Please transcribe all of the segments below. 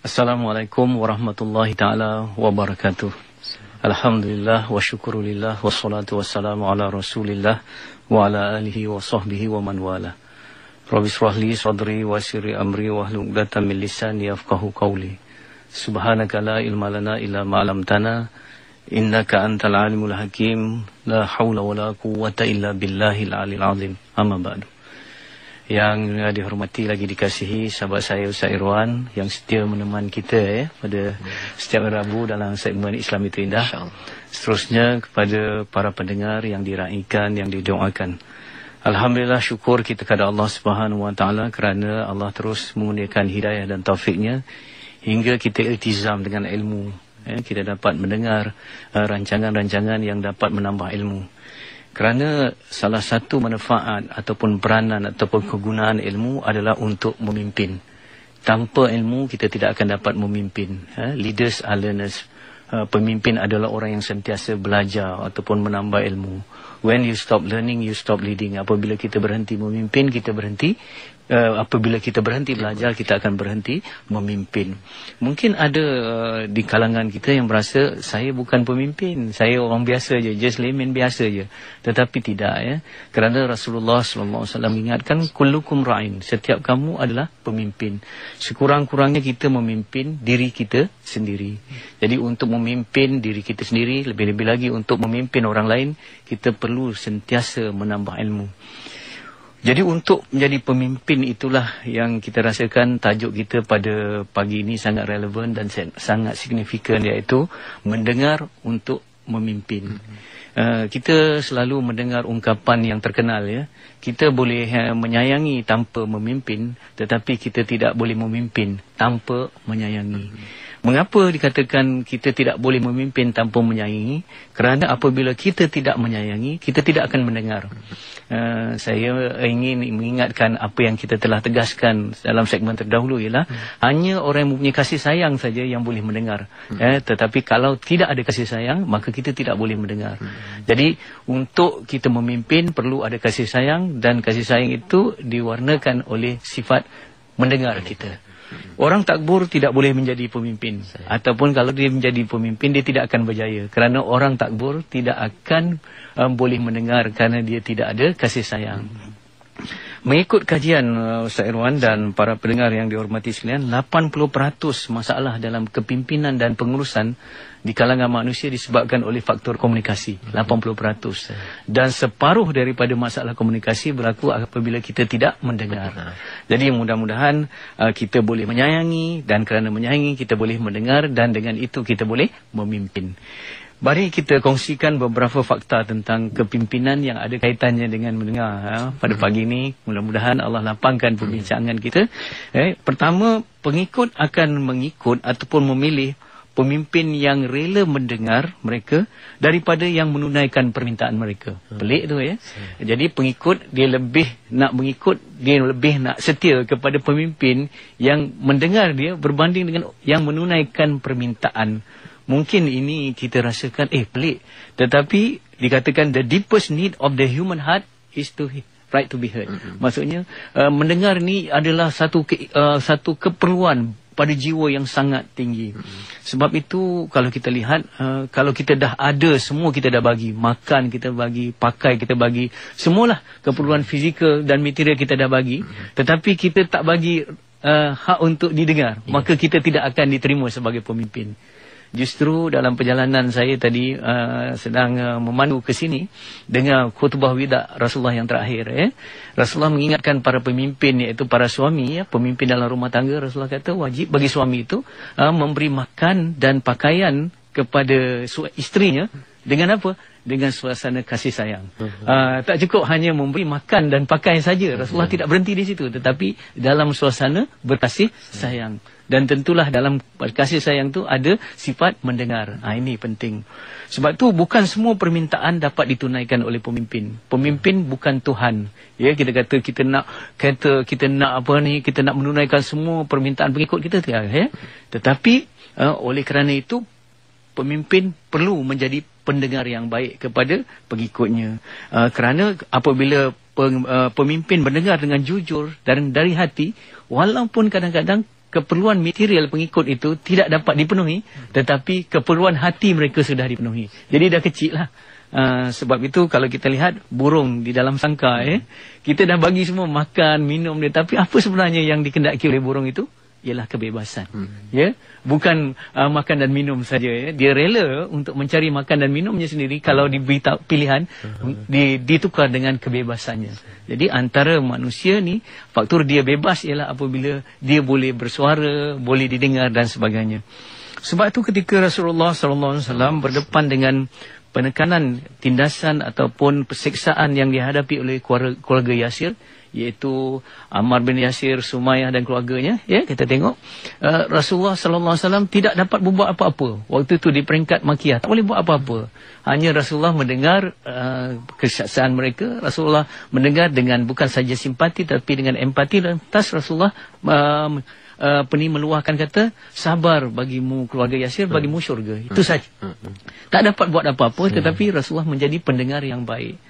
السلام عليكم ورحمة الله تعالى وبركاته الحمد لله وشكر لله والصلاة والسلام على رسول الله وعلى آله وصحبه ومن والاه رب اشرح لي صدري ويسر أمري واهل عقدة من لساني يفقه قولي سبحانك لا علم لنا إلا ما علمتنا إنك أنت العالم الحكيم لا حول ولا قوة إلا بالله العلي العظيم أما بعد yang eh, dihormati lagi dikasihi sahabat saya Ustaz Irwan yang setia menemani kita ya pada setiap Rabu dalam segmen Islam itu indah. Seterusnya kepada para pendengar yang diraikan yang didoakan. Alhamdulillah syukur kita kepada Allah Subhanahu Wa Taala kerana Allah terus mengurniakan hidayah dan taufiknya hingga kita iltizam dengan ilmu. Eh, kita dapat mendengar eh, rancangan-rancangan uh, yang dapat menambah ilmu kerana salah satu manfaat ataupun peranan ataupun kegunaan ilmu adalah untuk memimpin tanpa ilmu kita tidak akan dapat memimpin ha? leaders are learners ha, pemimpin adalah orang yang sentiasa belajar ataupun menambah ilmu when you stop learning you stop leading apabila kita berhenti memimpin kita berhenti uh, apabila kita berhenti belajar kita akan berhenti memimpin mungkin ada uh, di kalangan kita yang berasa saya bukan pemimpin saya orang biasa je just layman biasa je tetapi tidak ya kerana Rasulullah sallallahu alaihi wasallam ingatkan kullukum ra'in setiap kamu adalah pemimpin sekurang-kurangnya kita memimpin diri kita sendiri jadi untuk memimpin diri kita sendiri lebih-lebih lagi untuk memimpin orang lain kita perlu sentiasa menambah ilmu jadi untuk menjadi pemimpin itulah yang kita rasakan tajuk kita pada pagi ini sangat relevan dan sangat signifikan iaitu mendengar untuk memimpin. Mm -hmm. Eh, kita selalu mendengar ungkapan yang terkenal ya. Kita boleh uh, menyayangi tanpa memimpin tetapi kita tidak boleh memimpin tanpa menyayangi. Mm -hmm. Mengapa dikatakan kita tidak boleh memimpin tanpa menyayangi? Kerana apabila kita tidak menyayangi, kita tidak akan mendengar. Uh, saya ingin mengingatkan apa yang kita telah tegaskan dalam segmen terdahulu ialah hmm. hanya orang yang mempunyai kasih sayang saja yang boleh mendengar. Hmm. Eh, tetapi kalau tidak ada kasih sayang, maka kita tidak boleh mendengar. Hmm. Jadi untuk kita memimpin perlu ada kasih sayang dan kasih sayang itu diwarnakan oleh sifat mendengar kita. Orang takbur tidak boleh menjadi pemimpin ataupun kalau dia menjadi pemimpin dia tidak akan berjaya kerana orang takbur tidak akan um, boleh mendengar kerana dia tidak ada kasih sayang. Mengikut kajian uh, Ustaz Irwan dan para pendengar yang dihormati sekalian 80% masalah dalam kepimpinan dan pengurusan di kalangan manusia disebabkan oleh faktor komunikasi 80% mhm. Dan separuh daripada masalah komunikasi berlaku apabila kita tidak mendengar Jadi mudah-mudahan uh, kita boleh menyayangi dan kerana menyayangi kita boleh mendengar dan dengan itu kita boleh memimpin Mari kita kongsikan beberapa fakta tentang kepimpinan yang ada kaitannya dengan mendengar ha, pada hmm. pagi ini. Mudah-mudahan Allah lapangkan perbincangan hmm. kita. Eh, pertama, pengikut akan mengikut ataupun memilih pemimpin yang rela mendengar mereka daripada yang menunaikan permintaan mereka. Hmm. Pelik tu ya. Jadi pengikut dia lebih nak mengikut, dia lebih nak setia kepada pemimpin yang mendengar dia berbanding dengan yang menunaikan permintaan Mungkin ini kita rasakan eh pelik tetapi dikatakan the deepest need of the human heart is to right to be heard. Mm -hmm. Maksudnya uh, mendengar ni adalah satu ke, uh, satu keperluan pada jiwa yang sangat tinggi. Mm -hmm. Sebab itu kalau kita lihat uh, kalau kita dah ada semua kita dah bagi, makan kita bagi, pakai kita bagi, semualah keperluan fizikal dan material kita dah bagi, mm -hmm. tetapi kita tak bagi uh, hak untuk didengar, yeah. maka kita tidak akan diterima sebagai pemimpin justru dalam perjalanan saya tadi uh, sedang uh, memandu ke sini dengan khutbah wida Rasulullah yang terakhir ya. Rasulullah mengingatkan para pemimpin iaitu para suami ya, pemimpin dalam rumah tangga Rasulullah kata wajib bagi suami itu uh, memberi makan dan pakaian kepada isterinya dengan apa? dengan suasana kasih sayang. Uh, tak cukup hanya memberi makan dan pakai saja. Mhm. Rasulullah tidak berhenti di situ tetapi dalam suasana berkasih mhm. sayang. Dan tentulah dalam kasih sayang tu ada sifat mendengar. Ha, ini penting. Sebab tu bukan semua permintaan dapat ditunaikan oleh pemimpin. Pemimpin bukan Tuhan. Ya kita kata kita nak kata kita nak apa ni? Kita nak menunaikan semua permintaan pengikut kita tidak. Ya? Tetapi uh, oleh kerana itu pemimpin perlu menjadi pendengar yang baik kepada pengikutnya. Uh, kerana apabila peng, uh, pemimpin mendengar dengan jujur dan dari hati, walaupun kadang-kadang keperluan material pengikut itu tidak dapat dipenuhi, tetapi keperluan hati mereka sudah dipenuhi. Jadi dah kecil lah. Uh, sebab itu kalau kita lihat burung di dalam sangkar, eh, kita dah bagi semua makan, minum dia. Tapi apa sebenarnya yang dikendaki oleh burung itu? ialah kebebasan. Hmm. Ya, bukan uh, makan dan minum saja ya. Dia rela untuk mencari makan dan minumnya sendiri kalau hmm. diberi pilihan hmm. di ditukar dengan kebebasannya. Jadi antara manusia ni faktor dia bebas ialah apabila dia boleh bersuara, boleh didengar dan sebagainya. Sebab itu ketika Rasulullah sallallahu alaihi wasallam berdepan dengan penekanan tindasan ataupun persiksaan yang dihadapi oleh keluarga, keluarga Yasir, iaitu Ammar bin Yasir, Sumayyah dan keluarganya. Ya, kita tengok uh, Rasulullah sallallahu alaihi wasallam tidak dapat buat apa-apa. Waktu itu di peringkat Makkiyah tak boleh buat apa-apa. Hanya Rasulullah mendengar uh, kesaksian mereka. Rasulullah mendengar dengan bukan saja simpati tapi dengan empati dan tas Rasulullah um, Uh, peni meluahkan kata sabar bagimu keluarga Yasir hmm. bagimu syurga itu hmm. saja hmm. tak dapat buat apa-apa hmm. tetapi Rasulullah menjadi pendengar yang baik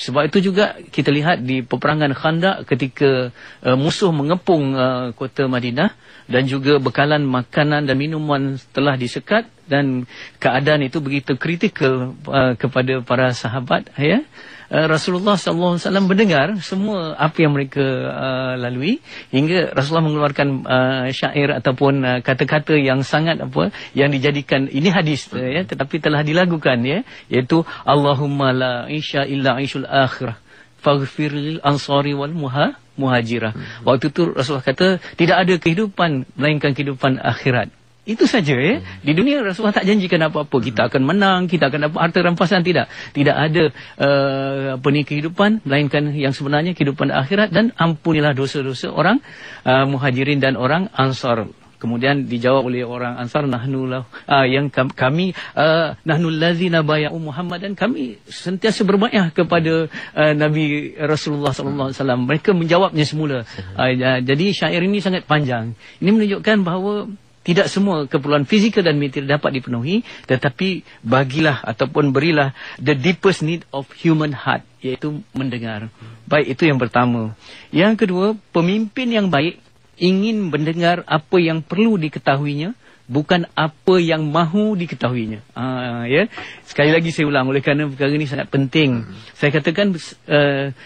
sebab itu juga kita lihat di peperangan Khandak ketika uh, musuh mengepung uh, kota Madinah dan juga bekalan makanan dan minuman telah disekat dan keadaan itu begitu kritikal uh, kepada para sahabat ya uh, Rasulullah sallallahu alaihi wasallam mendengar semua apa yang mereka uh, lalui hingga Rasulullah mengeluarkan uh, syair ataupun uh, kata-kata uh, yang sangat apa yang dijadikan ini hadis uh, ya tetapi telah dilagukan ya iaitu Allahumma la isya illa aishul akhirah faghfir lil ansari wal muha muhajirah. Hmm. Waktu itu Rasulullah kata tidak ada kehidupan melainkan kehidupan akhirat. Itu saja ya. Di dunia Rasulullah tak janjikan apa-apa. Kita akan menang, kita akan dapat harta rampasan tidak. Tidak ada uh, apa ni kehidupan melainkan yang sebenarnya kehidupan akhirat dan ampunilah dosa-dosa orang uh, Muhajirin dan orang Ansar. Kemudian dijawab oleh orang Ansar nahnulah uh, ah, yang kami uh, nahnu lazina bayau Muhammad dan kami sentiasa berbaiat kepada uh, Nabi Rasulullah SAW. Mereka menjawabnya semula. Uh, jadi syair ini sangat panjang. Ini menunjukkan bahawa tidak semua keperluan fizikal dan mental dapat dipenuhi tetapi bagilah ataupun berilah the deepest need of human heart iaitu mendengar. Baik itu yang pertama. Yang kedua, pemimpin yang baik ingin mendengar apa yang perlu diketahuinya bukan apa yang mahu diketahuinya. Uh, ya. Sekali lagi saya ulang oleh kerana perkara ini sangat penting. Saya katakan uh,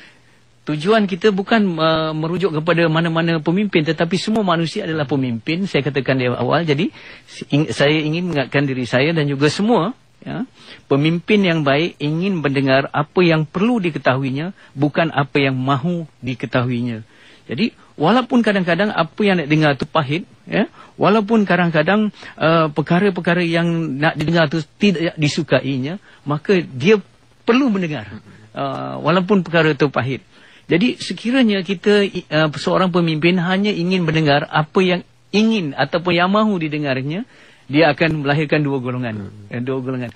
tujuan kita bukan uh, merujuk kepada mana-mana pemimpin tetapi semua manusia adalah pemimpin saya katakan dari awal jadi ing saya ingin mengingatkan diri saya dan juga semua ya, pemimpin yang baik ingin mendengar apa yang perlu diketahuinya bukan apa yang mahu diketahuinya jadi walaupun kadang-kadang apa yang nak dengar itu pahit ya, walaupun kadang-kadang uh, perkara-perkara -kadang, uh, yang nak dengar itu tidak disukainya maka dia perlu mendengar Uh, walaupun perkara itu pahit jadi sekiranya kita uh, seorang pemimpin hanya ingin mendengar apa yang ingin ataupun yang mahu didengarnya, dia akan melahirkan dua golongan. Hmm. Eh, dua golongan.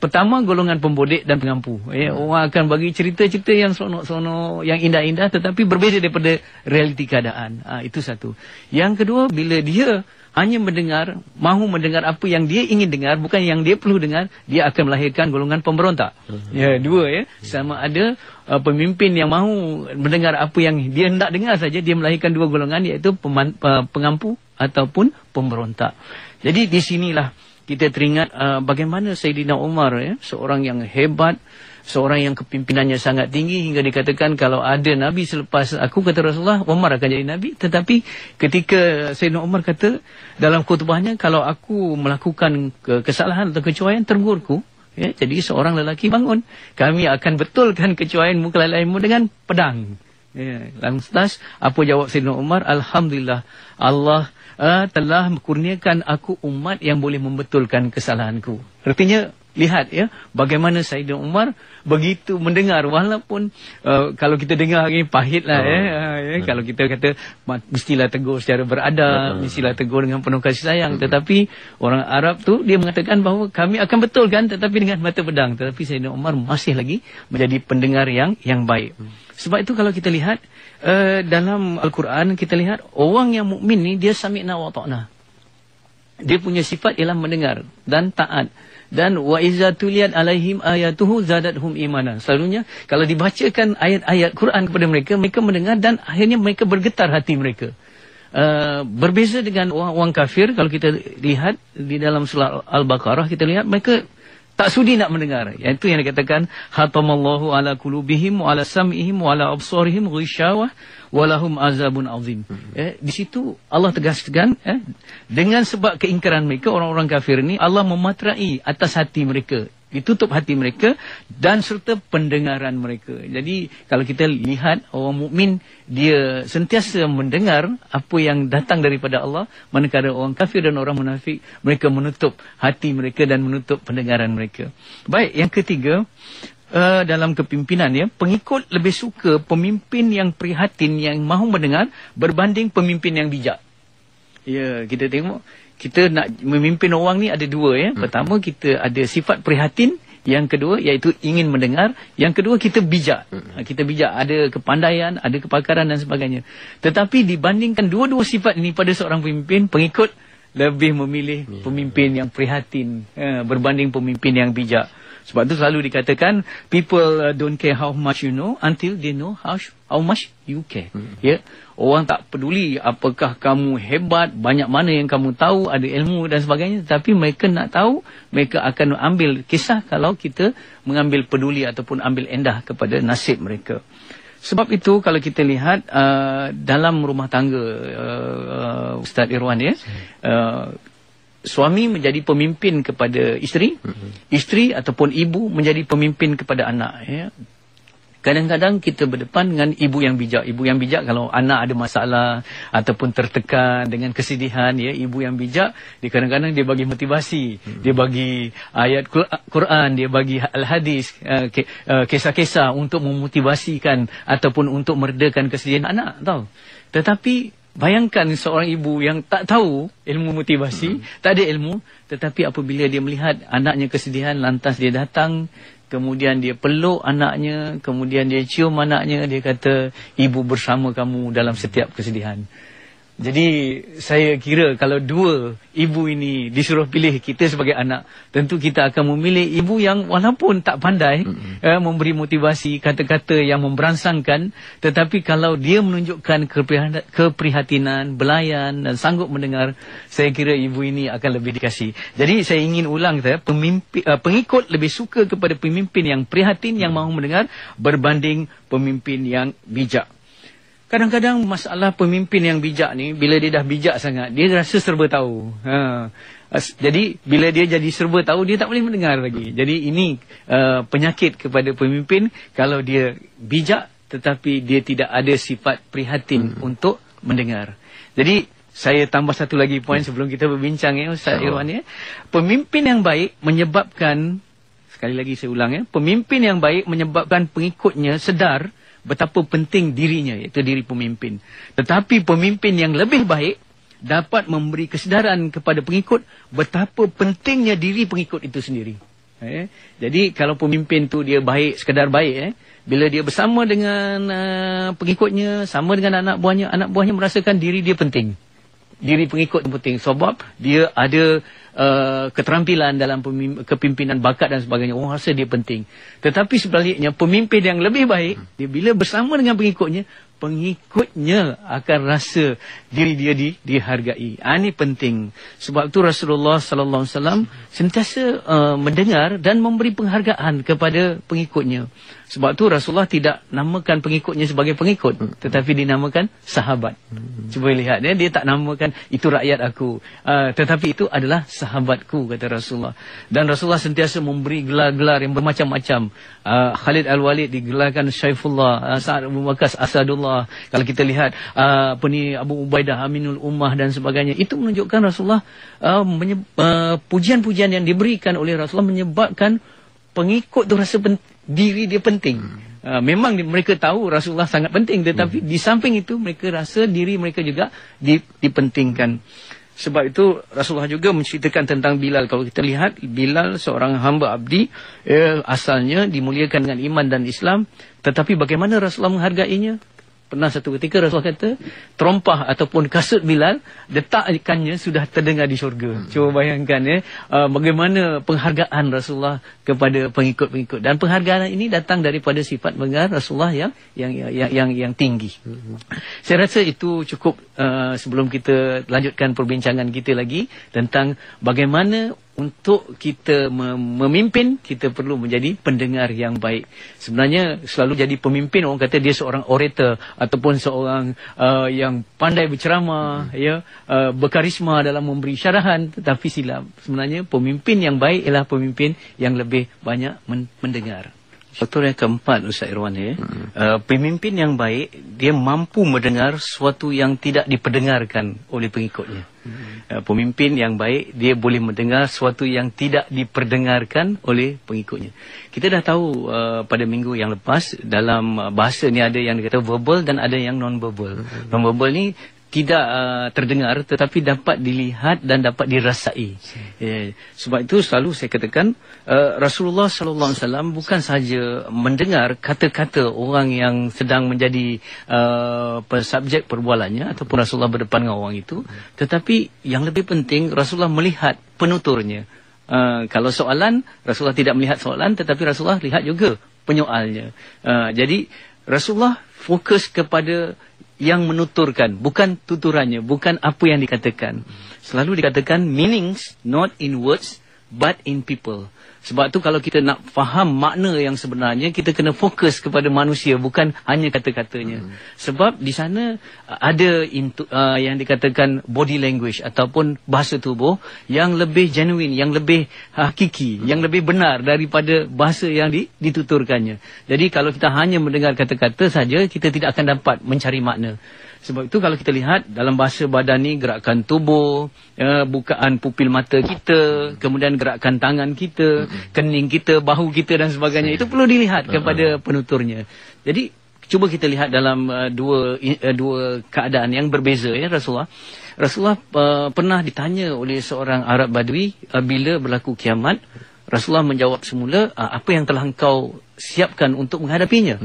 Pertama golongan pembodek dan pengampu. Ya, hmm. orang akan bagi cerita-cerita yang seronok-seronok, yang indah-indah tetapi berbeza daripada realiti keadaan. Ha, itu satu. Yang kedua bila dia hanya mendengar, mahu mendengar apa yang dia ingin dengar, bukan yang dia perlu dengar, dia akan melahirkan golongan pemberontak. Mhm. Ya, dua ya. Sama ada uh, pemimpin yang mahu mendengar apa yang dia hendak dengar saja, dia melahirkan dua golongan iaitu peman, uh, pengampu ataupun pemberontak. Jadi di sinilah kita teringat uh, bagaimana Sayyidina Umar ya, seorang yang hebat, seorang yang kepimpinannya sangat tinggi hingga dikatakan kalau ada nabi selepas aku kata Rasulullah Umar akan jadi nabi tetapi ketika Sayyidina Umar kata dalam khutbahnya kalau aku melakukan kesalahan atau kecuaian tergurku ya jadi seorang lelaki bangun kami akan betulkan kecuaianmu kelalaianmu dengan pedang ya langsung apa jawab Sayyidina Umar alhamdulillah Allah Uh, telah kurniakan aku umat yang boleh membetulkan kesalahanku. Artinya Lihat ya bagaimana Saidina Umar begitu mendengar walaupun uh, kalau kita dengar hari ini pahitlah oh. ya, uh, ya. Hmm. kalau kita kata mestilah tegur secara berada hmm. mestilah tegur dengan penuh kasih sayang hmm. tetapi orang Arab tu dia mengatakan bahawa kami akan betulkan tetapi dengan mata pedang tetapi Saidina Umar masih lagi menjadi pendengar yang yang baik hmm. sebab itu kalau kita lihat uh, dalam Al-Quran kita lihat orang yang mukmin ni dia sami'na wa ta'na dia punya sifat ialah mendengar dan taat dan wa iza tuliyat alaihim ayatuhu hum imanan selalunya kalau dibacakan ayat-ayat Quran kepada mereka mereka mendengar dan akhirnya mereka bergetar hati mereka Uh, berbeza dengan orang-orang kafir kalau kita lihat di dalam surah al-baqarah kita lihat mereka tak sudi nak mendengar iaitu yang dikatakan hatamallahu ala qulubihim wa ala sam'ihim wa ala absarihim ghisyawah walahum azabun azim hmm. eh, di situ Allah tegaskan eh, dengan sebab keingkaran mereka orang-orang kafir ini Allah mematrai atas hati mereka ditutup hati mereka dan serta pendengaran mereka. Jadi kalau kita lihat orang mukmin dia sentiasa mendengar apa yang datang daripada Allah, manakala orang kafir dan orang munafik mereka menutup hati mereka dan menutup pendengaran mereka. Baik, yang ketiga, uh, dalam kepimpinan ya pengikut lebih suka pemimpin yang prihatin yang mahu mendengar berbanding pemimpin yang bijak ya kita tengok kita nak memimpin orang ni ada dua ya hmm. pertama kita ada sifat prihatin yang kedua iaitu ingin mendengar Yang kedua kita bijak hmm. ha, Kita bijak ada kepandaian, ada kepakaran dan sebagainya Tetapi dibandingkan dua-dua sifat ini pada seorang pemimpin Pengikut lebih memilih ya. pemimpin yang prihatin ya, Berbanding pemimpin yang bijak sebab tu selalu dikatakan people uh, don't care how much you know until they know how how much you care. Mm -hmm. Ya. Yeah? Orang tak peduli apakah kamu hebat, banyak mana yang kamu tahu, ada ilmu dan sebagainya, Tapi mereka nak tahu, mereka akan ambil kisah kalau kita mengambil peduli ataupun ambil endah kepada nasib mereka. Sebab itu kalau kita lihat uh, dalam rumah tangga uh, uh, Ustaz Irwan ya, hmm. uh, suami menjadi pemimpin kepada isteri, mm -hmm. isteri ataupun ibu menjadi pemimpin kepada anak. Ya. Kadang-kadang kita berdepan dengan ibu yang bijak. Ibu yang bijak kalau anak ada masalah ataupun tertekan dengan kesedihan, ya, ibu yang bijak, kadang-kadang dia, bagi motivasi, mm -hmm. dia bagi ayat Quran, dia bagi al-hadis, uh, eh, ke, eh, kisah-kisah untuk memotivasikan ataupun untuk meredakan kesedihan anak. Tahu? Tetapi Bayangkan seorang ibu yang tak tahu ilmu motivasi, hmm. tak ada ilmu, tetapi apabila dia melihat anaknya kesedihan, lantas dia datang, kemudian dia peluk anaknya, kemudian dia cium anaknya, dia kata, ibu bersama kamu dalam setiap kesedihan. Jadi saya kira kalau dua ibu ini disuruh pilih kita sebagai anak, tentu kita akan memilih ibu yang walaupun tak pandai mm-hmm. eh, memberi motivasi, kata-kata yang memberansangkan, tetapi kalau dia menunjukkan keprihatinan, belayan dan sanggup mendengar, saya kira ibu ini akan lebih dikasih. Jadi saya ingin ulang, saya, pemimpin, eh, pengikut lebih suka kepada pemimpin yang prihatin, mm-hmm. yang mahu mendengar berbanding pemimpin yang bijak. Kadang-kadang masalah pemimpin yang bijak ni, bila dia dah bijak sangat, dia rasa serba tahu. Ha. Jadi, bila dia jadi serba tahu, dia tak boleh mendengar lagi. Jadi, ini uh, penyakit kepada pemimpin kalau dia bijak tetapi dia tidak ada sifat prihatin hmm. untuk mendengar. Jadi, saya tambah satu lagi poin hmm. sebelum kita berbincang ya, Ustaz so. Irwan. Ya. Pemimpin yang baik menyebabkan, sekali lagi saya ulang ya, pemimpin yang baik menyebabkan pengikutnya sedar betapa penting dirinya iaitu diri pemimpin. Tetapi pemimpin yang lebih baik dapat memberi kesedaran kepada pengikut betapa pentingnya diri pengikut itu sendiri. Eh? Jadi kalau pemimpin tu dia baik sekadar baik eh bila dia bersama dengan uh, pengikutnya sama dengan anak buahnya anak buahnya merasakan diri dia penting diri pengikut itu penting sebab dia ada uh, keterampilan dalam kepimpinan bakat dan sebagainya orang rasa dia penting tetapi sebaliknya pemimpin yang lebih baik dia bila bersama dengan pengikutnya pengikutnya akan rasa diri dia di, dihargai. Ha, ini penting. Sebab tu Rasulullah Sallallahu Alaihi Wasallam sentiasa uh, mendengar dan memberi penghargaan kepada pengikutnya. Sebab tu Rasulullah tidak namakan pengikutnya sebagai pengikut. Tetapi dinamakan sahabat. Cuba lihat. Ya? Dia tak namakan itu rakyat aku. Uh, tetapi itu adalah sahabatku kata Rasulullah. Dan Rasulullah sentiasa memberi gelar-gelar yang bermacam-macam. Uh, Khalid Al-Walid digelarkan Syaifullah. Uh, Sa'ad Abu Bakas Asadullah. Rasulullah kalau kita lihat uh, apa ni Abu Ubaidah Aminul Ummah dan sebagainya itu menunjukkan Rasulullah uh, uh, pujian-pujian uh, uh, yang diberikan oleh Rasulullah menyebabkan pengikut tu rasa diri dia penting hmm. uh, memang mereka tahu Rasulullah sangat penting tetapi hmm. di samping itu mereka rasa diri mereka juga di dipentingkan sebab itu Rasulullah juga menceritakan tentang Bilal kalau kita lihat Bilal seorang hamba abdi eh, asalnya dimuliakan dengan iman dan Islam tetapi bagaimana Rasulullah menghargainya pernah satu ketika Rasulullah kata terompah ataupun kasut Bilal letakkannya sudah terdengar di syurga hmm. cuba bayangkan ya uh, bagaimana penghargaan Rasulullah kepada pengikut-pengikut dan penghargaan ini datang daripada sifat mengar Rasulullah yang yang yang yang, yang, yang tinggi hmm. saya rasa itu cukup uh, sebelum kita lanjutkan perbincangan kita lagi tentang bagaimana untuk kita memimpin kita perlu menjadi pendengar yang baik sebenarnya selalu jadi pemimpin orang kata dia seorang orator ataupun seorang uh, yang pandai berceramah hmm. ya uh, berkarisma dalam memberi syarahan tetapi silap sebenarnya pemimpin yang baik ialah pemimpin yang lebih banyak mendengar Faktor yang keempat Ustaz Irwan ya. Hmm. Uh, pemimpin yang baik dia mampu mendengar sesuatu yang tidak diperdengarkan oleh pengikutnya. Hmm. Uh, pemimpin yang baik dia boleh mendengar sesuatu yang tidak diperdengarkan oleh pengikutnya. Kita dah tahu uh, pada minggu yang lepas dalam bahasa ni ada yang kata verbal dan ada yang non verbal. Hmm. Non verbal ni tidak uh, terdengar tetapi dapat dilihat dan dapat dirasai. Yeah. Hmm. Sebab itu selalu saya katakan uh, Rasulullah sallallahu alaihi wasallam bukan saja mendengar kata-kata orang yang sedang menjadi uh, subjek perbualannya ataupun Rasulullah berdepan dengan orang itu tetapi yang lebih penting Rasulullah melihat penuturnya. Uh, kalau soalan Rasulullah tidak melihat soalan tetapi Rasulullah lihat juga penyoalnya. Uh, jadi Rasulullah fokus kepada yang menuturkan bukan tuturannya bukan apa yang dikatakan selalu dikatakan meanings not in words but in people sebab tu kalau kita nak faham makna yang sebenarnya, kita kena fokus kepada manusia, bukan hanya kata-katanya. Hmm. Sebab di sana ada intu, uh, yang dikatakan body language ataupun bahasa tubuh yang lebih genuine, yang lebih hakiki, hmm. yang lebih benar daripada bahasa yang di, dituturkannya. Jadi kalau kita hanya mendengar kata-kata saja, kita tidak akan dapat mencari makna. Sebab itu kalau kita lihat dalam bahasa badan ni gerakan tubuh, ya, bukaan pupil mata kita, hmm. kemudian gerakan tangan kita, hmm. kening kita, bahu kita dan sebagainya itu perlu dilihat kepada penuturnya. Jadi cuba kita lihat dalam uh, dua uh, dua keadaan yang berbeza ya Rasulullah. Rasulullah uh, pernah ditanya oleh seorang Arab Badui uh, bila berlaku kiamat. Rasulullah menjawab semula uh, apa yang telah engkau siapkan untuk menghadapinya.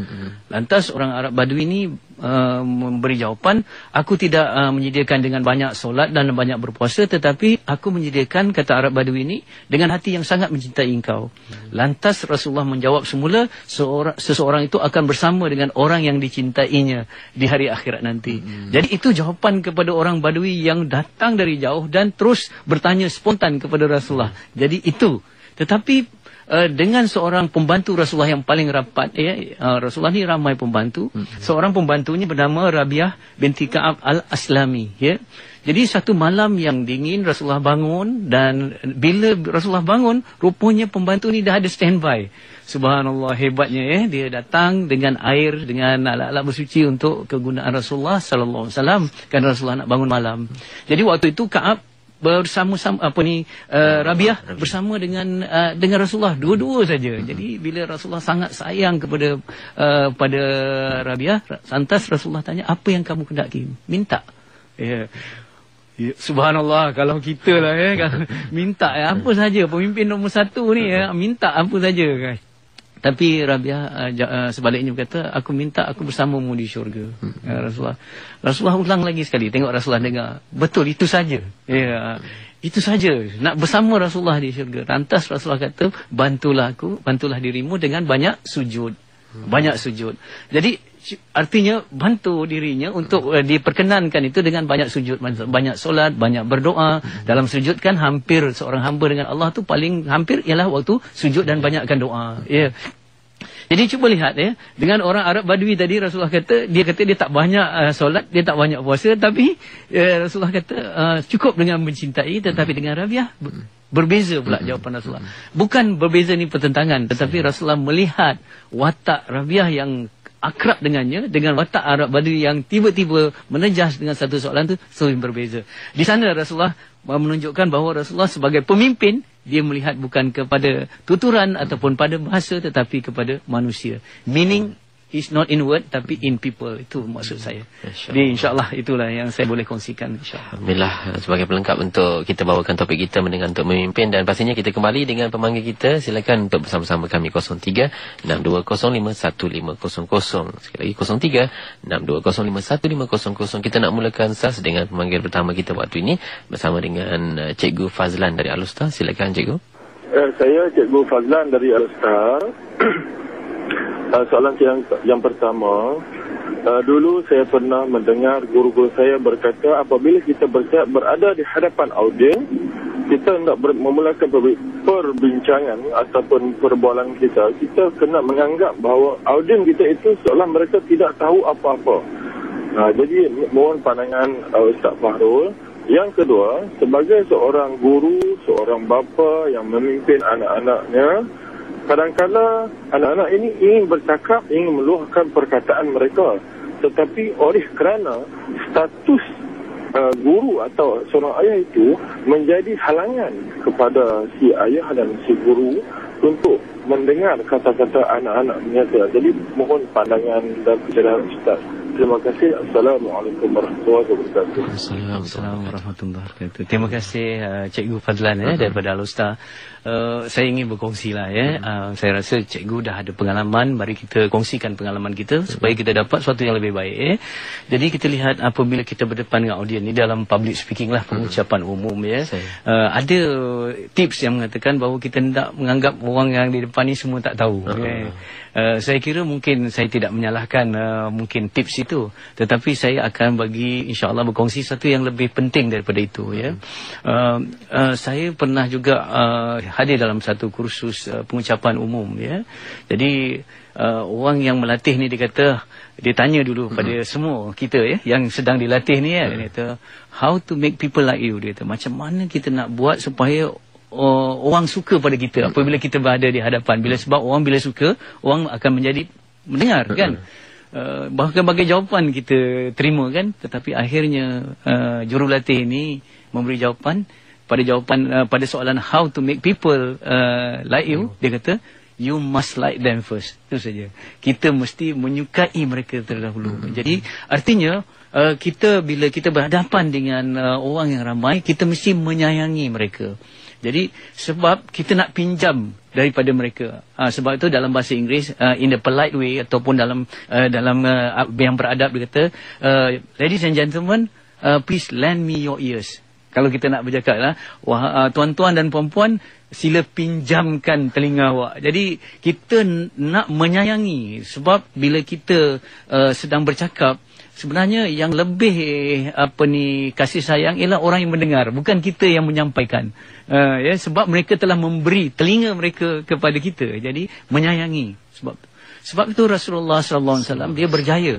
Lantas orang Arab Badui ini uh, memberi jawapan, aku tidak uh, menyediakan dengan banyak solat dan banyak berpuasa tetapi aku menyediakan kata Arab Badui ini dengan hati yang sangat mencintai engkau. Mm. Lantas Rasulullah menjawab semula seorang seseorang itu akan bersama dengan orang yang dicintainya di hari akhirat nanti. Mm-hmm. Jadi itu jawapan kepada orang Badui yang datang dari jauh dan terus bertanya spontan kepada Rasulullah. Mm-hmm. Jadi itu tetapi Eh, dengan seorang pembantu Rasulullah yang paling rapat ya uh, Rasulullah ni ramai pembantu mm -hmm. seorang pembantunya bernama Rabiah binti Ka'ab al-Aslami ya jadi satu malam yang dingin Rasulullah bangun dan bila Rasulullah bangun rupanya pembantu ni dah ada standby Subhanallah hebatnya ya dia datang dengan air dengan alat-alat bersuci untuk kegunaan Rasulullah sallallahu alaihi wasallam kerana Rasulullah nak bangun malam. Jadi waktu itu Ka'ab bersama-sama apa ni uh, Rabiah bersama dengan uh, dengan Rasulullah dua-dua saja. Hmm. Jadi bila Rasulullah sangat sayang kepada uh, pada Rabiah, santas Rasulullah tanya apa yang kamu hendaki? Minta. Ya. Yeah. Ya, subhanallah kalau kita lah ya kalau minta ya, apa saja pemimpin nombor satu ni ya minta apa saja guys kan. Tapi Rabi'a uh, eh, eh, sebaliknya berkata, aku minta aku bersamamu di syurga. Hmm. Ya, Rasulullah. Rasulullah ulang lagi sekali. Tengok Rasulullah dengar. Betul, itu saja. Ya. Yeah. Itu saja nak bersama Rasulullah di syurga. Rantas Rasulullah kata, bantulah aku, bantulah dirimu dengan banyak sujud. Hmm. Banyak sujud. Jadi artinya bantu dirinya untuk uh, diperkenankan itu dengan banyak sujud banyak solat banyak berdoa dalam sujud kan hampir seorang hamba dengan Allah tu paling hampir ialah waktu sujud dan banyakkan doa yeah. Jadi cuba lihat ya dengan orang Arab Badui tadi Rasulullah kata dia kata dia tak banyak uh, solat dia tak banyak puasa tapi ya, Rasulullah kata uh, cukup dengan mencintai tetapi dengan rabiah berbeza pula jawapan Rasulullah bukan berbeza ni pertentangan tetapi Rasulullah melihat watak rabiah yang akrab dengannya dengan watak Arab Badri yang tiba-tiba menejas dengan satu soalan tu sungguh berbeza. Di sana Rasulullah menunjukkan bahawa Rasulullah sebagai pemimpin dia melihat bukan kepada tuturan ataupun pada bahasa tetapi kepada manusia. Meaning is not in word tapi in people itu maksud saya. Jadi insyaallah itulah yang saya boleh kongsikan insyaallah. Alhamdulillah eh, sebagai pelengkap untuk kita bawakan topik kita mendengar untuk memimpin dan pastinya kita kembali dengan pemanggil kita silakan untuk bersama-sama kami 03 6205 1500 sekali lagi 03 6205 1500 kita nak mulakan sas dengan pemanggil pertama kita waktu ini bersama dengan eh, Cikgu Fazlan dari Alustar silakan Cikgu. Eh, saya Cikgu Fazlan dari Alustar. Uh, soalan yang, yang pertama, uh, dulu saya pernah mendengar guru-guru saya berkata apabila kita bersiap berada di hadapan audiens, kita hendak memulakan perbincangan ataupun perbualan kita, kita kena menganggap bahawa audiens kita itu seolah mereka tidak tahu apa-apa. Uh, jadi mohon pandangan uh, Ustaz Fahrul. Yang kedua, sebagai seorang guru, seorang bapa yang memimpin anak-anaknya, kadangkala anak-anak ini ingin bercakap, ingin meluahkan perkataan mereka. Tetapi oleh kerana status uh, guru atau seorang ayah itu menjadi halangan kepada si ayah dan si guru untuk mendengar kata-kata anak-anak menyata. Jadi mohon pandangan dan penjelasan Ustaz. Terima kasih. Assalamualaikum warahmatullahi wabarakatuh. Assalamualaikum, Assalamualaikum warahmatullahi wabarakatuh. Terima kasih uh, Cikgu Fadlan ya, daripada Alusta. Uh, saya ingin berkongsi lah ya. Hmm. Uh, saya rasa Cikgu dah ada pengalaman. Mari kita kongsikan pengalaman kita hmm. supaya kita dapat sesuatu yang lebih baik. Eh. Jadi kita lihat apabila kita berdepan dengan audien ini dalam public speaking lah hmm. pengucapan umum ya. Uh, ada tips yang mengatakan bahawa kita tidak menganggap orang yang di depan ni semua tak tahu. Uh -huh. okay. uh, saya kira mungkin saya tidak menyalahkan uh, mungkin tips itu itu tetapi saya akan bagi insyaallah berkongsi satu yang lebih penting daripada itu ya. hmm. ya uh, uh, saya pernah juga uh, hadir dalam satu kursus uh, pengucapan umum ya jadi uh, orang yang melatih ni dikata dia tanya dulu hmm. pada semua kita ya yang sedang dilatih ni ya hmm. dia kata how to make people like you dia kata macam mana kita nak buat supaya Uh, orang suka pada kita apabila hmm. kita berada di hadapan bila hmm. sebab orang bila suka orang akan menjadi mendengar kan Eh, bahagian-bahagian jawapan kita terima kan tetapi akhirnya uh, jurulatih ini memberi jawapan pada jawapan uh, pada soalan how to make people uh, like you dia kata you must like them first itu saja kita mesti menyukai mereka terdahulu hmm. jadi artinya Uh, kita bila kita berhadapan dengan uh, orang yang ramai kita mesti menyayangi mereka jadi sebab kita nak pinjam daripada mereka. Ha, sebab itu dalam bahasa Inggeris uh, in the polite way ataupun dalam uh, dalam uh, yang beradab dia kata uh, ladies and gentlemen uh, please lend me your ears. Kalau kita nak bercakap lah, wah, uh, tuan-tuan dan puan-puan, sila pinjamkan telinga awak. Jadi, kita nak menyayangi sebab bila kita uh, sedang bercakap, sebenarnya yang lebih apa ni kasih sayang ialah orang yang mendengar bukan kita yang menyampaikan uh, ya sebab mereka telah memberi telinga mereka kepada kita jadi menyayangi sebab sebab itu Rasulullah sallallahu alaihi wasallam dia berjaya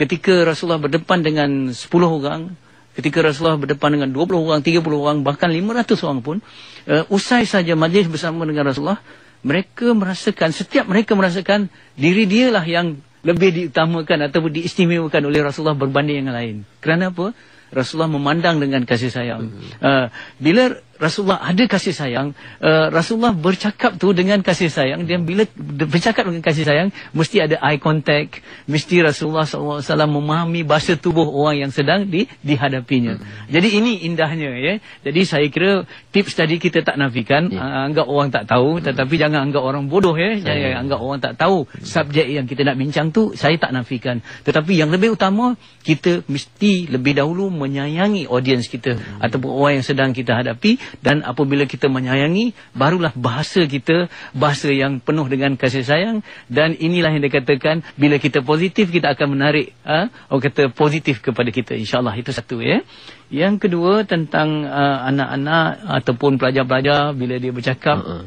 ketika Rasulullah berdepan dengan 10 orang ketika Rasulullah berdepan dengan 20 orang 30 orang bahkan 500 orang pun uh, usai saja majlis bersama dengan Rasulullah mereka merasakan setiap mereka merasakan diri dialah yang lebih diutamakan ataupun diistimewakan oleh Rasulullah berbanding yang lain. Kerana apa? Rasulullah memandang dengan kasih sayang. Uh, bila Rasulullah ada kasih sayang uh, Rasulullah bercakap tu dengan kasih sayang dia bila bercakap dengan kasih sayang mesti ada eye contact mesti Rasulullah SAW memahami bahasa tubuh orang yang sedang di, dihadapinya hmm. jadi ini indahnya ya. jadi saya kira tips tadi kita tak nafikan yeah. Uh, anggap orang tak tahu hmm. tetapi jangan anggap orang bodoh ya. jangan anggap orang tak tahu hmm. subjek yang kita nak bincang tu saya tak nafikan tetapi yang lebih utama kita mesti lebih dahulu menyayangi audience kita hmm. ataupun orang yang sedang kita hadapi dan apabila kita menyayangi barulah bahasa kita bahasa yang penuh dengan kasih sayang dan inilah yang dikatakan bila kita positif kita akan menarik ha? orang oh, kata positif kepada kita insyaallah itu satu ya yang kedua tentang uh, anak-anak uh, ataupun pelajar-pelajar bila dia bercakap uh -uh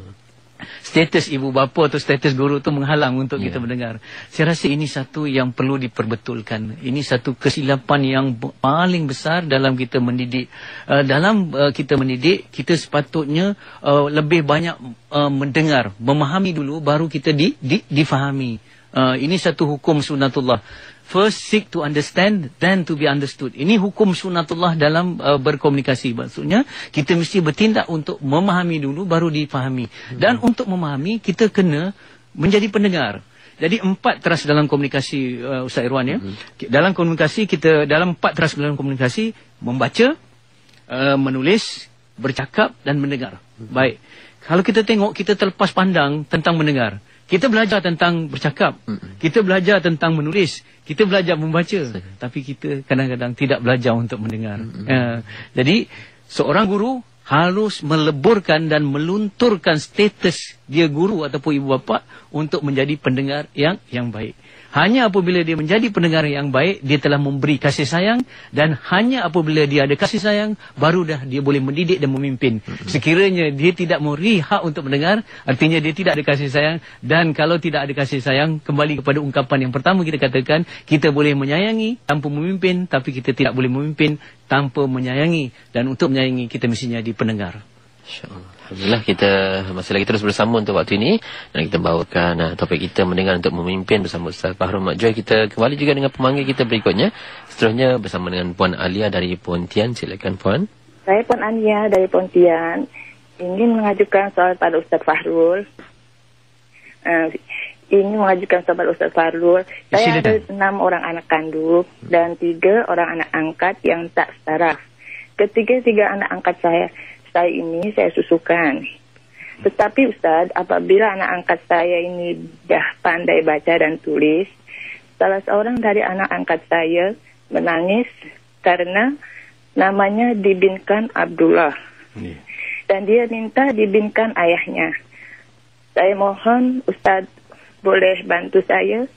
status ibu bapa atau status guru tu menghalang untuk yeah. kita ya. mendengar. Saya rasa ini satu yang perlu diperbetulkan. Ini satu kesilapan yang paling besar dalam kita mendidik. Uh, dalam uh, kita mendidik, kita sepatutnya uh, lebih banyak uh, mendengar, memahami dulu baru kita di, di, difahami. Uh, ini satu hukum sunatullah first seek to understand then to be understood ini hukum sunatullah dalam uh, berkomunikasi maksudnya kita mesti bertindak untuk memahami dulu baru difahami hmm. dan hmm. untuk memahami kita kena menjadi pendengar jadi empat teras dalam komunikasi uh, Ustaz Irwan ya hmm. dalam komunikasi kita dalam empat teras dalam komunikasi membaca uh, menulis bercakap dan mendengar hmm. baik kalau kita tengok kita terlepas pandang tentang mendengar kita belajar tentang bercakap. Mm -mm. Kita belajar tentang menulis. Kita belajar membaca. Sih. Tapi kita kadang-kadang tidak belajar untuk mendengar. Mm -mm. Uh, jadi, seorang guru harus meleburkan dan melunturkan status dia guru ataupun ibu bapa untuk menjadi pendengar yang yang baik. Hanya apabila dia menjadi pendengar yang baik, dia telah memberi kasih sayang dan hanya apabila dia ada kasih sayang, baru dah dia boleh mendidik dan memimpin. Sekiranya dia tidak memberi hak untuk mendengar, artinya dia tidak ada kasih sayang dan kalau tidak ada kasih sayang, kembali kepada ungkapan yang pertama kita katakan, kita boleh menyayangi tanpa memimpin, tapi kita tidak boleh memimpin tanpa menyayangi dan untuk menyayangi kita mesti di pendengar. InsyaAllah. Alhamdulillah kita masih lagi terus bersama untuk waktu ini dan kita bawakan uh, topik kita mendengar untuk memimpin bersama Ustaz Fahrul Majoy. Kita kembali juga dengan pemanggil kita berikutnya. Seterusnya bersama dengan Puan Alia dari Pontian. Silakan Puan. Saya Puan Alia dari Pontian. Ingin mengajukan soal pada Ustaz Fahrul. Uh, ingin mengajukan soal pada Ustaz Fahrul. Saya ada enam orang anak kandung dan tiga orang anak angkat yang tak setaraf. Ketiga-tiga anak angkat saya saya ini saya susukan. Tetapi Ustadz, apabila anak angkat saya ini dah pandai baca dan tulis, salah seorang dari anak angkat saya menangis karena namanya dibinkan Abdullah. Iya. Dan dia minta dibinkan ayahnya. Saya mohon Ustadz boleh bantu saya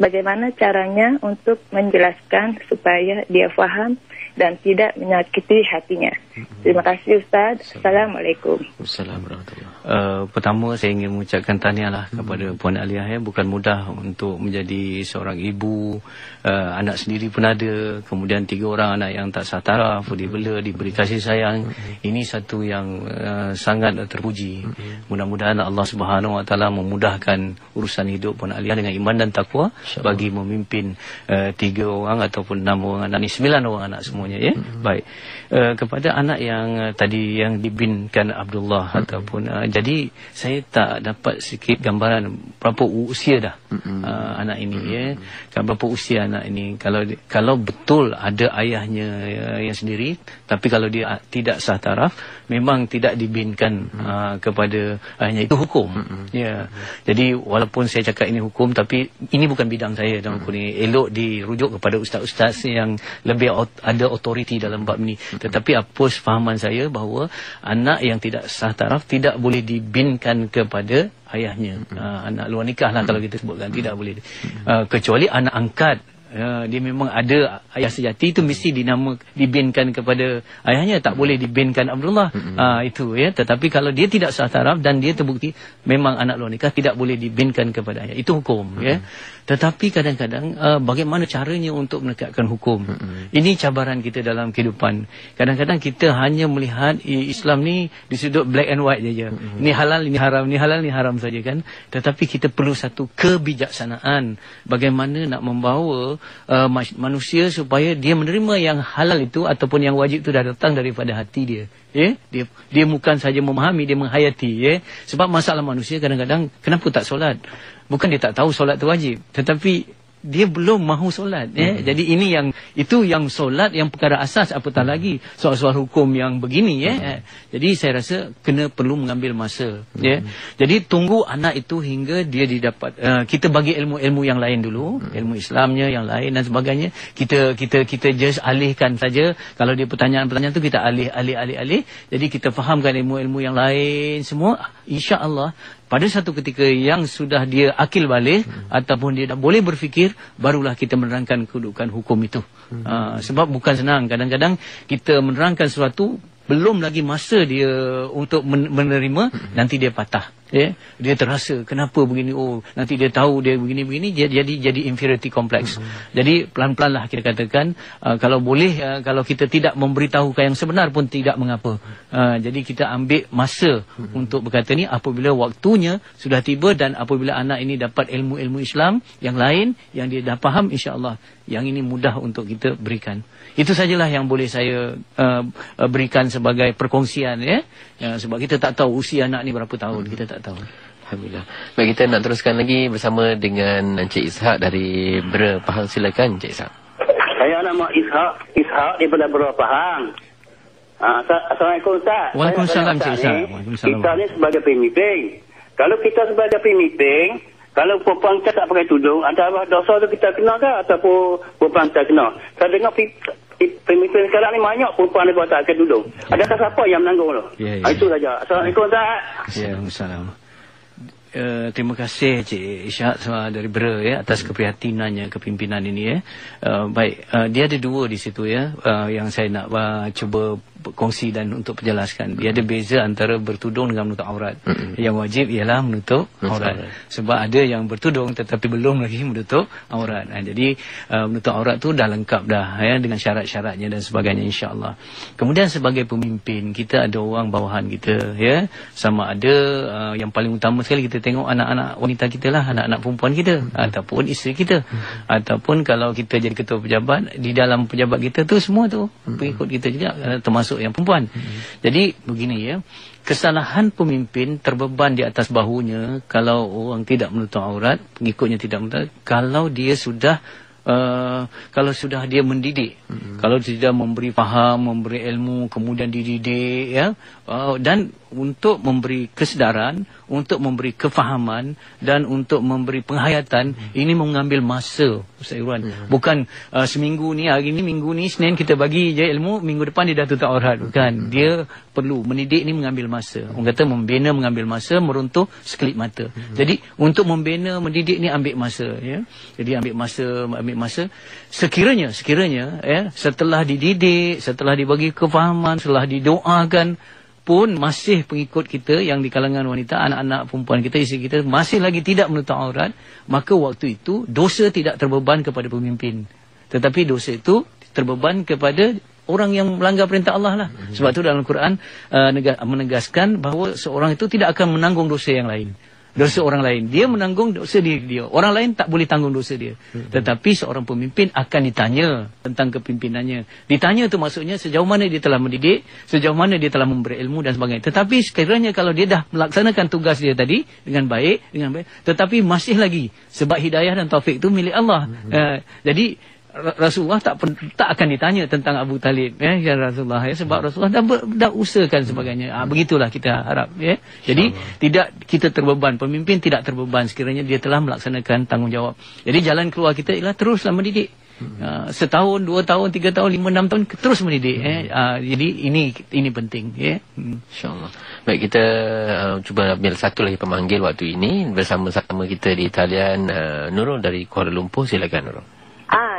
bagaimana caranya untuk menjelaskan supaya dia faham. dan tidak menyakiti hatinya. Terima kasih Ustaz. Assalamualaikum. Assalamualaikum. Uh, pertama saya ingin mengucapkan tahniahlah kepada hmm. Puan Aliah ya. Bukan mudah untuk menjadi seorang ibu, uh, anak sendiri pun ada, kemudian tiga orang anak yang tak sataraf, hmm. bela, diberi kasih sayang. Hmm. Ini satu yang uh, sangat terpuji. Mudah-mudahan Allah Subhanahu Wa Taala memudahkan urusan hidup Puan Aliah dengan iman dan takwa bagi memimpin uh, tiga orang ataupun enam orang anak ni, sembilan orang anak semua semuanya ya. Hmm. Baik. Uh, kepada anak yang uh, tadi yang dibinkan Abdullah hmm. ataupun uh, jadi saya tak dapat sikit gambaran berapa usia dah hmm. uh, anak ini hmm. ya. Kan berapa usia anak ini kalau kalau betul ada ayahnya uh, yang sendiri tapi kalau dia tidak sah taraf memang tidak dibinkan hmm. uh, kepada hanya itu hukum. Hmm. hmm. Ya. Yeah. Hmm. Jadi walaupun saya cakap ini hukum tapi ini bukan bidang saya dalam hmm. ini. Elok dirujuk kepada ustaz-ustaz yang lebih ot ada otoriti dalam bab ini. Hmm. Tetapi apa fahaman saya bahawa anak yang tidak sah taraf tidak boleh dibinkan kepada ayahnya. Hmm. Uh, anak luar nikah lah hmm. kalau kita sebutkan tidak hmm. boleh. Hmm. Uh, kecuali anak angkat Ya, dia memang ada ayah sejati itu mesti dinama dibinkan kepada ayahnya tak boleh dibinkan Abdullah uh, itu ya tetapi kalau dia tidak sah taraf dan dia terbukti memang anak luar nikah tidak boleh dibinkan kepada ayah itu hukum ya tetapi kadang-kadang uh, bagaimana caranya untuk menegakkan hukum ini cabaran kita dalam kehidupan kadang-kadang kita hanya melihat eh, Islam ni di sudut black and white saja ni halal ni haram ni halal ni haram saja kan tetapi kita perlu satu kebijaksanaan bagaimana nak membawa uh, manusia supaya dia menerima yang halal itu ataupun yang wajib itu dah datang daripada hati dia. Yeah? Dia, dia bukan saja memahami, dia menghayati. Yeah? Sebab masalah manusia kadang-kadang kenapa tak solat? Bukan dia tak tahu solat itu wajib. Tetapi dia belum mahu solat ya? hmm. jadi ini yang itu yang solat yang perkara asas apatah hmm. lagi soal-soal hukum yang begini ya hmm. jadi saya rasa kena perlu mengambil masa hmm. ya jadi tunggu anak itu hingga dia didapat uh, kita bagi ilmu-ilmu yang lain dulu hmm. ilmu Islamnya yang lain dan sebagainya kita kita kita just alihkan saja kalau dia pertanyaan-pertanyaan tu kita alih alih alih alih jadi kita fahamkan ilmu-ilmu yang lain semua insya-Allah pada satu ketika yang sudah dia akil balik hmm. ataupun dia dah boleh berfikir barulah kita menerangkan kedudukan hukum itu. Hmm. Uh, sebab bukan senang kadang-kadang kita menerangkan sesuatu belum lagi masa dia untuk menerima hmm. nanti dia patah ya dia terasa kenapa begini oh nanti dia tahu dia begini begini jadi jadi inferiority complex mm -hmm. jadi pelan pelanlah lah kita katakan uh, kalau boleh uh, kalau kita tidak memberitahu memberitahukan yang sebenar pun tidak mengapa uh, jadi kita ambil masa mm -hmm. untuk berkata ni apabila waktunya sudah tiba dan apabila anak ini dapat ilmu-ilmu Islam yang lain yang dia dah faham insyaallah yang ini mudah untuk kita berikan itu sajalah yang boleh saya uh, uh berikan sebagai perkongsian ya uh, sebab kita tak tahu usia anak ni berapa tahun mm -hmm. kita tak tak tahu. Alhamdulillah. Baik kita nak teruskan lagi bersama dengan Encik Ishak dari Bera Pahang. Silakan Encik Ishak. Saya nama Ishak. Ishak daripada Bera Pahang. Ah, Assalamualaikum Ustaz. Waalaikumsalam Encik Ishak. Kita ni sebagai pemimpin. Kalau kita sebagai pemimpin, kalau perempuan kita tak pakai tudung, apa dosa tu kita kena ke ataupun perempuan kita kena? Saya dengar pemimpin sekarang ni banyak perempuan yang tak pakai tudung. Adakah siapa yang menanggung tu? Ya, ya. Ah, itu saja. Assalamualaikum, Ustaz. Ya, Assalamualaikum. Uh, terima kasih Cik Isyak uh, dari Bera ya atas keprihatinannya kepimpinan ini ya. Uh, baik uh, dia ada dua di situ ya uh, yang saya nak uh, cuba kongsi dan untuk penjelaskan. Dia ada beza antara bertudung dengan menutup aurat. Yang wajib ialah menutup aurat. Sebab ada yang bertudung tetapi belum lagi menutup aurat. Ha, jadi uh, menutup aurat tu dah lengkap dah ya dengan syarat-syaratnya dan sebagainya Insyaallah. Kemudian sebagai pemimpin kita ada orang bawahan kita ya. Sama ada uh, yang paling utama sekali kita tengok anak-anak wanita kita lah, anak-anak perempuan kita ataupun isteri kita ataupun kalau kita jadi ketua pejabat di dalam pejabat kita tu semua tu pengikut kita juga uh, termasuk termasuk yang perempuan. Mm -hmm. Jadi begini ya, kesalahan pemimpin terbeban di atas bahunya kalau orang tidak menutup aurat, pengikutnya tidak menutup, kalau dia sudah Uh, kalau sudah dia mendidik mm -hmm. kalau sudah memberi faham memberi ilmu kemudian dididik ya uh, dan untuk memberi kesedaran untuk memberi kefahaman dan untuk memberi penghayatan hmm. ini mengambil masa Ustaz Irwan hmm. bukan uh, seminggu ni hari ni minggu ni Senin kita bagi je ilmu minggu depan dia dah tutup aurat bukan hmm. Kan? dia perlu mendidik ni mengambil masa orang kata membina mengambil masa meruntuh sekelip mata hmm. jadi untuk membina mendidik ni ambil masa ya jadi ambil masa ambil masa sekiranya sekiranya ya setelah dididik setelah dibagi kefahaman setelah didoakan pun masih pengikut kita yang di kalangan wanita, anak-anak perempuan kita, isteri kita masih lagi tidak menutup aurat, maka waktu itu dosa tidak terbeban kepada pemimpin. Tetapi dosa itu terbeban kepada orang yang melanggar perintah Allah lah. Sebab itu dalam Quran uh, menegaskan bahawa seorang itu tidak akan menanggung dosa yang lain dosa orang lain. Dia menanggung dosa dia. dia. Orang lain tak boleh tanggung dosa dia. Hmm. Tetapi seorang pemimpin akan ditanya tentang kepimpinannya. Ditanya itu maksudnya sejauh mana dia telah mendidik, sejauh mana dia telah memberi ilmu dan sebagainya. Tetapi sekiranya kalau dia dah melaksanakan tugas dia tadi dengan baik, dengan baik, tetapi masih lagi sebab hidayah dan taufik itu milik Allah. Uh, jadi Rasulullah tak tak akan ditanya tentang Abu Talib ya, ya Rasulullah ya, sebab hmm. Rasulullah dah, ber, dah usahakan sebagainya ha, begitulah kita harap ya. jadi tidak kita terbeban pemimpin tidak terbeban sekiranya dia telah melaksanakan tanggungjawab jadi jalan keluar kita ialah teruslah mendidik Uh, setahun, dua tahun, tiga tahun, lima, enam tahun terus mendidik ya. hmm. eh? uh, jadi ini ini penting yeah? hmm. insyaAllah baik kita uh, cuba ambil satu lagi pemanggil waktu ini bersama-sama kita di talian uh, Nurul dari Kuala Lumpur silakan Nurul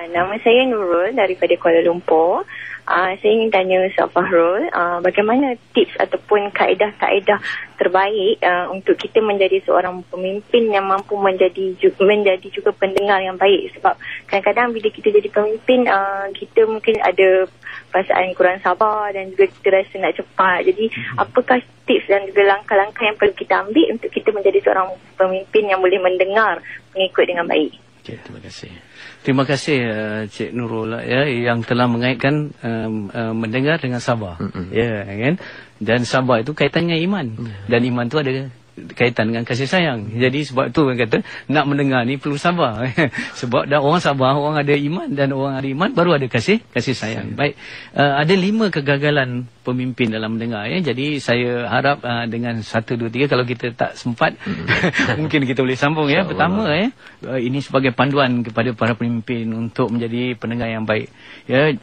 Ah, nama saya Nurul daripada Kuala Lumpur. Uh, saya ingin tanya Ustaz Fahrul, uh, bagaimana tips ataupun kaedah-kaedah terbaik uh, untuk kita menjadi seorang pemimpin yang mampu menjadi ju- menjadi juga pendengar yang baik sebab kadang-kadang bila kita jadi pemimpin uh, kita mungkin ada perasaan kurang sabar dan juga kita rasa nak cepat. Jadi mhm. apakah tips dan juga langkah-langkah yang perlu kita ambil untuk kita menjadi seorang pemimpin yang boleh mendengar pengikut dengan baik? Okay, terima kasih. Terima kasih uh, Cik Nurul lah, ya yang telah mengaitkan um, uh, mendengar dengan sabar. Mm -hmm. Ya yeah, kan? Dan sabar itu kaitannya iman. Mm -hmm. Dan iman itu ada kaitan dengan kasih sayang. Jadi sebab tu orang kata nak mendengar ni perlu sabar. sebab dah orang sabar, orang ada iman dan orang ada iman baru ada kasih kasih sayang. Saya. Baik. Uh, ada lima kegagalan pemimpin dalam mendengar ya. Jadi saya harap uh, dengan satu dua tiga kalau kita tak sempat hmm. mungkin kita boleh sambung ya. Pertama ya. Uh, ini sebagai panduan kepada para pemimpin untuk menjadi pendengar yang baik. Ya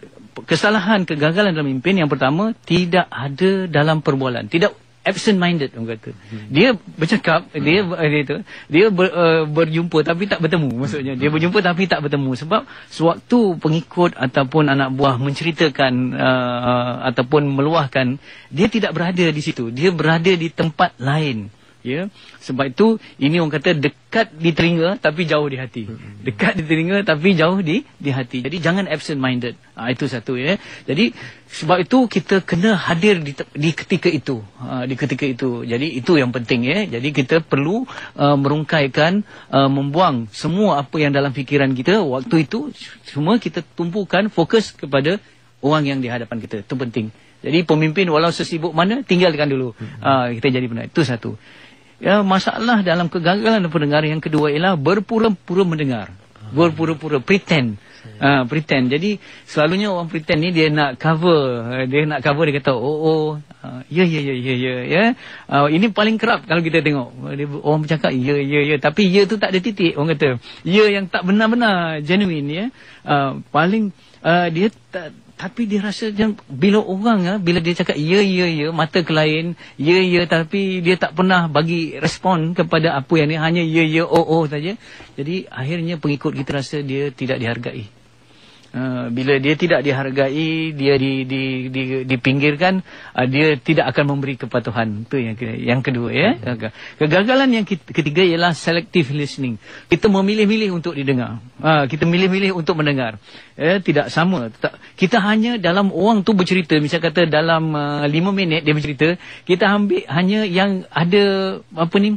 kesalahan kegagalan dalam pimpin yang pertama tidak ada dalam perbualan. Tidak absent minded orang kata dia bercakap hmm. Eh, dia dia itu dia ber, uh, berjumpa tapi tak bertemu maksudnya dia hmm. berjumpa tapi tak bertemu sebab sewaktu pengikut ataupun anak buah menceritakan uh, uh, ataupun meluahkan dia tidak berada di situ dia berada di tempat lain ya sebab itu ini orang kata dekat di telinga tapi jauh di hati hmm. dekat di telinga tapi jauh di di hati jadi jangan absent minded ha, itu satu ya jadi sebab itu kita kena hadir di di ketika itu ha, di ketika itu jadi itu yang penting ya jadi kita perlu uh, merungkaikan uh, membuang semua apa yang dalam fikiran kita waktu itu semua kita tumpukan fokus kepada orang yang di hadapan kita itu penting jadi pemimpin walau sesibuk mana tinggalkan dulu uh, kita jadi benar itu satu Ya, masalah dalam kegagalan pendengar yang kedua ialah berpura-pura mendengar. Ah. Berpura-pura pretend. Ha, pretend. Jadi selalunya orang pretend ni dia nak cover, eh, dia nak cover dia kata oh oh. Ah, ya ya ya ya ya ya. Uh, ini paling kerap kalau kita tengok. orang bercakap ya ya ya tapi ya tu tak ada titik orang kata. Ya yang tak benar-benar genuine ya. Uh, paling uh, dia tak tapi dia rasa dia, bila orang ya, bila dia cakap ya ya ya mata ke lain ya ya tapi dia tak pernah bagi respon kepada apa yang ni hanya ya ya oh oh saja jadi akhirnya pengikut kita rasa dia tidak dihargai Eh, bila dia tidak dihargai, dia di, di, di, dipinggirkan, eh, dia tidak akan memberi kepatuhan. Itu yang, yang kedua. ya. Hmm. Kegagalan yang ketiga ialah selective listening. Kita memilih-milih untuk didengar. Eh, kita memilih-milih untuk mendengar. Ya, tidak sama. kita hanya dalam orang tu bercerita, misalnya kata dalam lima minit dia bercerita, kita ambil hanya yang ada, apa ni,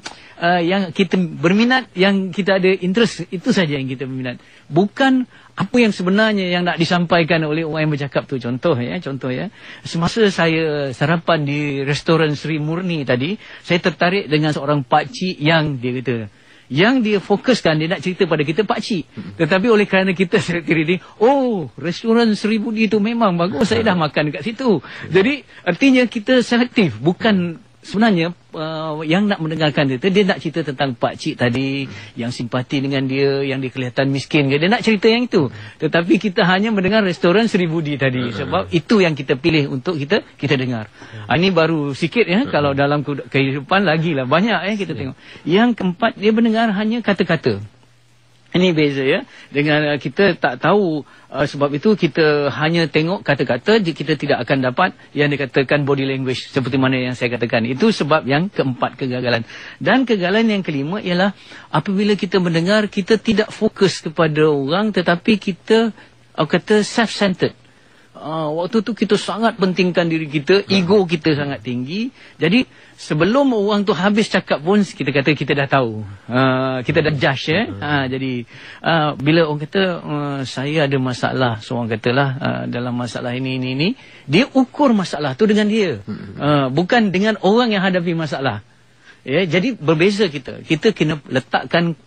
yang kita berminat, yang kita ada interest, itu saja yang kita berminat. Bukan apa yang sebenarnya yang nak disampaikan oleh orang yang bercakap tu contoh ya contoh ya semasa saya sarapan di restoran Sri Murni tadi saya tertarik dengan seorang pak cik yang dia kata yang dia fokuskan dia nak cerita pada kita pak cik hmm. tetapi oleh kerana kita sekali ini oh restoran Sri Budi itu memang bagus saya dah makan dekat situ ya. jadi artinya kita selektif bukan sebenarnya uh, yang nak mendengarkan dia tu dia nak cerita tentang pak cik tadi yang simpati dengan dia yang dia kelihatan miskin dia nak cerita yang itu tetapi kita hanya mendengar restoran Sri Budi tadi hmm. sebab itu yang kita pilih untuk kita kita dengar uh, ini baru sikit ya hmm. kalau dalam kehidupan lagi lah banyak eh kita tengok yang keempat dia mendengar hanya kata-kata ini beza ya dengan uh, kita tak tahu uh, sebab itu kita hanya tengok kata-kata kita tidak akan dapat yang dikatakan body language seperti mana yang saya katakan itu sebab yang keempat kegagalan dan kegagalan yang kelima ialah apabila kita mendengar kita tidak fokus kepada orang tetapi kita uh, kata self-centered Ah, waktu tu kita sangat pentingkan diri kita, ego kita sangat tinggi. Jadi sebelum orang tu habis cakap pun kita kata kita dah tahu. Uh, kita dah judge ya. Eh? Uh, jadi uh, bila orang kata saya ada masalah, seorang katalah uh, dalam masalah ini ini ini, dia ukur masalah tu dengan dia. Uh, bukan dengan orang yang hadapi masalah. Ya, yeah? jadi berbeza kita. Kita kena letakkan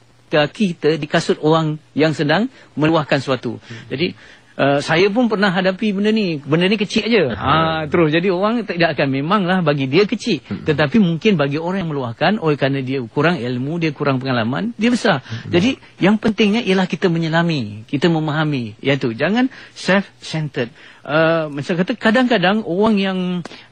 kita di kasut orang yang sedang meluahkan sesuatu. Mm. Jadi Eh, saya pun pernah hadapi benda ni. Benda ni kecil aja. Hmm. Ha, terus jadi orang tidak akan memanglah bagi dia kecil. Hmm. Tetapi mungkin bagi orang yang meluahkan oleh kerana dia kurang ilmu, dia kurang pengalaman, dia besar. Hmm. Jadi yang pentingnya ialah kita menyelami, kita memahami. Iaitu jangan self centered. Uh, eh, macam kata kadang-kadang orang yang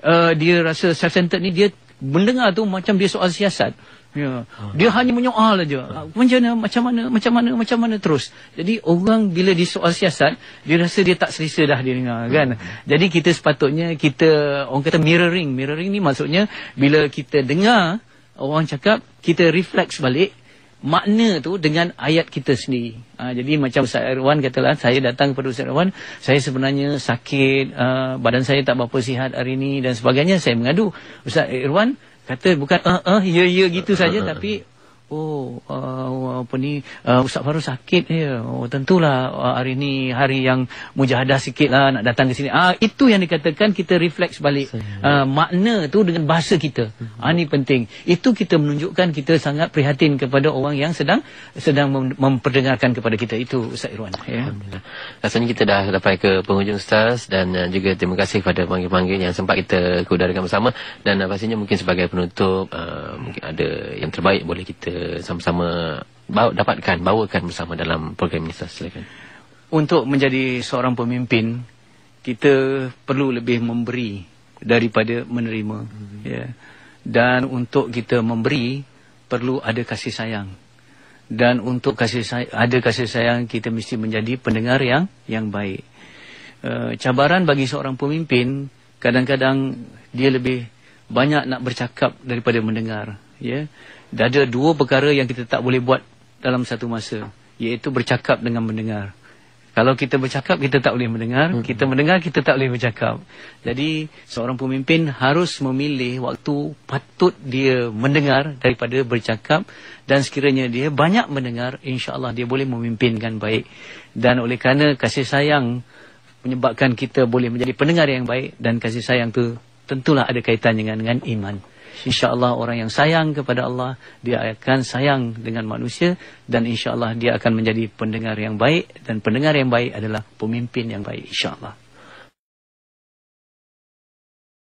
uh, dia rasa self centered ni dia mendengar tu macam dia soal siasat. Ya. Ah. Dia hanya menyoal aja Ha. Macam mana, macam mana, macam mana, macam mana terus. Jadi orang bila disoal siasat, dia rasa dia tak selesa dah dia dengar. Kan? Ha. Jadi kita sepatutnya, kita orang kata mirroring. Mirroring ni maksudnya bila kita dengar orang cakap, kita refleks balik makna tu dengan ayat kita sendiri. Ha, jadi macam Ustaz Erwan katalah, saya datang kepada Ustaz Erwan, saya sebenarnya sakit, uh, badan saya tak berapa sihat hari ini dan sebagainya, saya mengadu. Ustaz Erwan, kata bukan eh uh, eh uh, ya ya gitu saja uh, tapi Oh, uh, oh, apa ni, uh, Ustaz Farouk sakit ya. Oh, tentulah uh, hari ini hari yang mujahadah sikit lah nak datang ke sini. Ah, itu yang dikatakan kita refleks balik uh, makna tu dengan bahasa kita. Hmm. Ah, ini penting. Itu kita menunjukkan kita sangat prihatin kepada orang yang sedang sedang mem memperdengarkan kepada kita. Itu Ustaz Irwan. Ya. Rasanya kita dah sampai ke penghujung Ustaz dan uh, juga terima kasih kepada panggil-panggil yang sempat kita keudarakan bersama. Dan uh, pastinya mungkin sebagai penutup, uh, mungkin ada yang terbaik boleh kita sama-sama bawa, dapatkan, bawakan bersama dalam program ini? Silakan. Untuk menjadi seorang pemimpin, kita perlu lebih memberi daripada menerima. Hmm. Ya. Dan untuk kita memberi, perlu ada kasih sayang. Dan untuk kasih say ada kasih sayang, kita mesti menjadi pendengar yang yang baik. Uh, cabaran bagi seorang pemimpin, kadang-kadang dia lebih banyak nak bercakap daripada mendengar. Ya. Yeah. Dah ada dua perkara yang kita tak boleh buat dalam satu masa Iaitu bercakap dengan mendengar Kalau kita bercakap, kita tak boleh mendengar hmm. Kita mendengar, kita tak boleh bercakap Jadi, seorang pemimpin harus memilih waktu patut dia mendengar daripada bercakap Dan sekiranya dia banyak mendengar, insya Allah dia boleh memimpinkan baik Dan oleh kerana kasih sayang menyebabkan kita boleh menjadi pendengar yang baik Dan kasih sayang tu tentulah ada kaitan dengan, dengan iman insyaallah orang yang sayang kepada Allah dia akan sayang dengan manusia dan insyaallah dia akan menjadi pendengar yang baik dan pendengar yang baik adalah pemimpin yang baik insyaallah